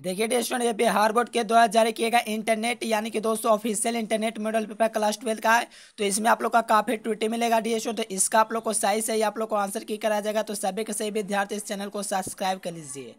देखिए स्टूडेंट ये बिहार बोर्ड के द्वारा जारी किए गए इंटरनेट यानी कि दोस्तों official internet model paper class twelfth का है तो इसमें आप लोग का काफ़ी ट्विटी मिलेगा डी तो इसका आप लोग को सही सही आप लोग को आंसर की कराया जाएगा तो सभी के सभी विद्यार्थी इस चैनल को सब्सक्राइब कर लीजिए